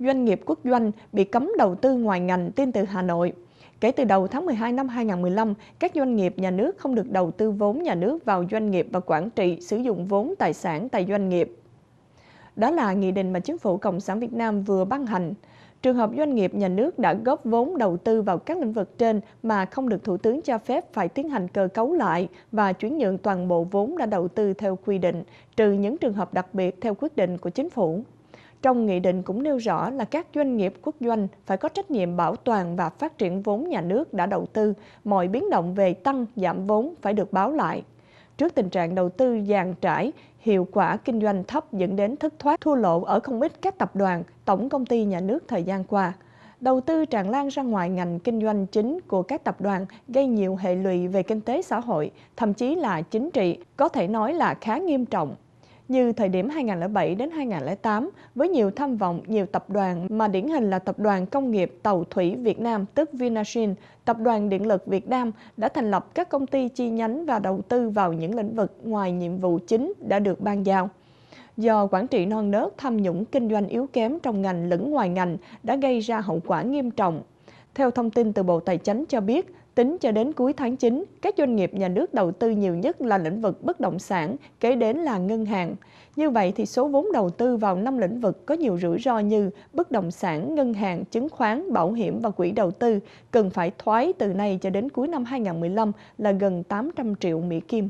doanh nghiệp quốc doanh bị cấm đầu tư ngoài ngành tin từ Hà Nội. Kể từ đầu tháng 12 năm 2015, các doanh nghiệp nhà nước không được đầu tư vốn nhà nước vào doanh nghiệp và quản trị sử dụng vốn tài sản tại doanh nghiệp. Đó là nghị định mà chính phủ Cộng sản Việt Nam vừa ban hành. Trường hợp doanh nghiệp nhà nước đã góp vốn đầu tư vào các lĩnh vực trên mà không được Thủ tướng cho phép phải tiến hành cơ cấu lại và chuyển nhượng toàn bộ vốn đã đầu tư theo quy định, trừ những trường hợp đặc biệt theo quyết định của chính phủ trong nghị định cũng nêu rõ là các doanh nghiệp quốc doanh phải có trách nhiệm bảo toàn và phát triển vốn nhà nước đã đầu tư, mọi biến động về tăng, giảm vốn phải được báo lại. Trước tình trạng đầu tư dàn trải, hiệu quả kinh doanh thấp dẫn đến thất thoát thua lỗ ở không ít các tập đoàn, tổng công ty nhà nước thời gian qua. Đầu tư tràn lan ra ngoài ngành kinh doanh chính của các tập đoàn gây nhiều hệ lụy về kinh tế xã hội, thậm chí là chính trị, có thể nói là khá nghiêm trọng như thời điểm 2007 đến 2008 với nhiều tham vọng, nhiều tập đoàn mà điển hình là Tập đoàn Công nghiệp Tàu Thủy Việt Nam tức Vinashin, Tập đoàn Điện lực Việt Nam đã thành lập các công ty chi nhánh và đầu tư vào những lĩnh vực ngoài nhiệm vụ chính đã được ban giao. Do quản trị non nớt, tham nhũng kinh doanh yếu kém trong ngành lẫn ngoài ngành đã gây ra hậu quả nghiêm trọng theo thông tin từ Bộ Tài chính cho biết, tính cho đến cuối tháng 9, các doanh nghiệp nhà nước đầu tư nhiều nhất là lĩnh vực bất động sản, kế đến là ngân hàng. Như vậy thì số vốn đầu tư vào năm lĩnh vực có nhiều rủi ro như bất động sản, ngân hàng, chứng khoán, bảo hiểm và quỹ đầu tư cần phải thoái từ nay cho đến cuối năm 2015 là gần 800 triệu Mỹ Kim.